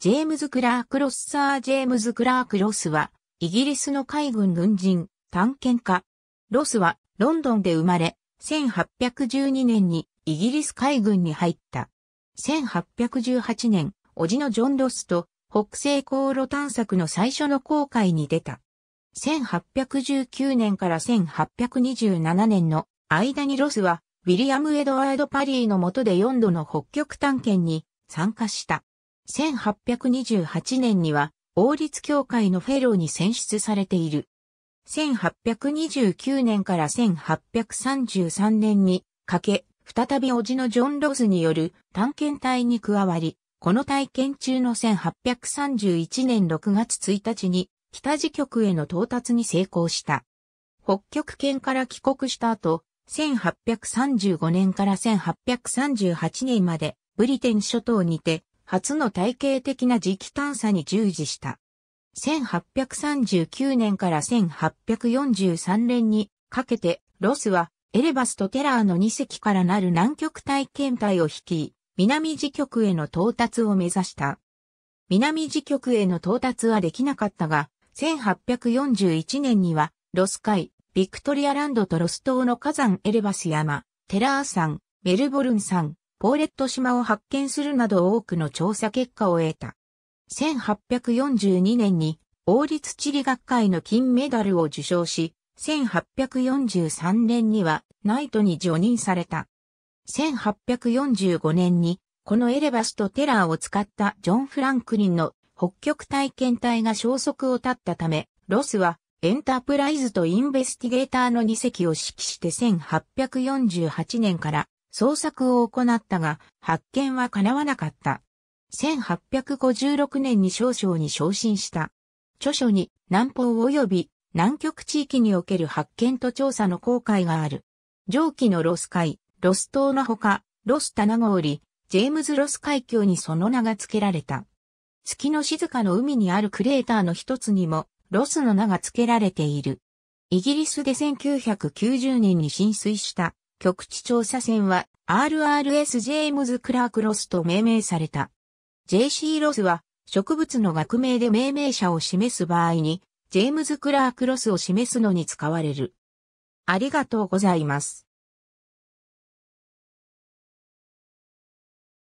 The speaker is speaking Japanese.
ジェームズ・クラーク・ロスサー・ジェームズ・クラーク・ロスは、イギリスの海軍軍人、探検家。ロスは、ロンドンで生まれ、1812年にイギリス海軍に入った。1818年、叔父のジョン・ロスと、北西航路探索の最初の航海に出た。1819年から1827年の間にロスは、ウィリアム・エドワード・パリーの下で4度の北極探検に参加した。1828年には王立協会のフェローに選出されている。1829年から1833年にかけ、再び叔父のジョン・ローズによる探検隊に加わり、この体験中の1831年6月1日に北時局への到達に成功した。北極圏から帰国した後、1835年から1838年までブリテン諸島にて初の体系的な磁気探査に従事した。1839年から1843年にかけて、ロスはエレバスとテラーの2隻からなる南極体験隊を率い、南磁極への到達を目指した。南磁極への到達はできなかったが、1841年には、ロス海、ビクトリアランドとロス島の火山エレバス山、テラー山、メルボルン山、ポーレット島を発見するなど多くの調査結果を得た。1842年に王立地理学会の金メダルを受賞し、1843年にはナイトに除任された。1845年にこのエレバスとテラーを使ったジョン・フランクリンの北極体験隊が消息を絶ったため、ロスはエンタープライズとインベスティゲーターの2隻を指揮して1848年から捜索を行ったが、発見は叶わなかった。1856年に少将に昇進した。著書に南方及び南極地域における発見と調査の公開がある。上記のロス海、ロス島のほか、ロス棚氷、ジェームズ・ロス海峡にその名が付けられた。月の静かの海にあるクレーターの一つにも、ロスの名が付けられている。イギリスで1990年に浸水した局地調査船は RRS ジェームズ・クラーク・ロスと命名された。JC ロスは植物の学名で命名者を示す場合に、ジェームズ・クラーク・ロスを示すのに使われる。ありがとうございます。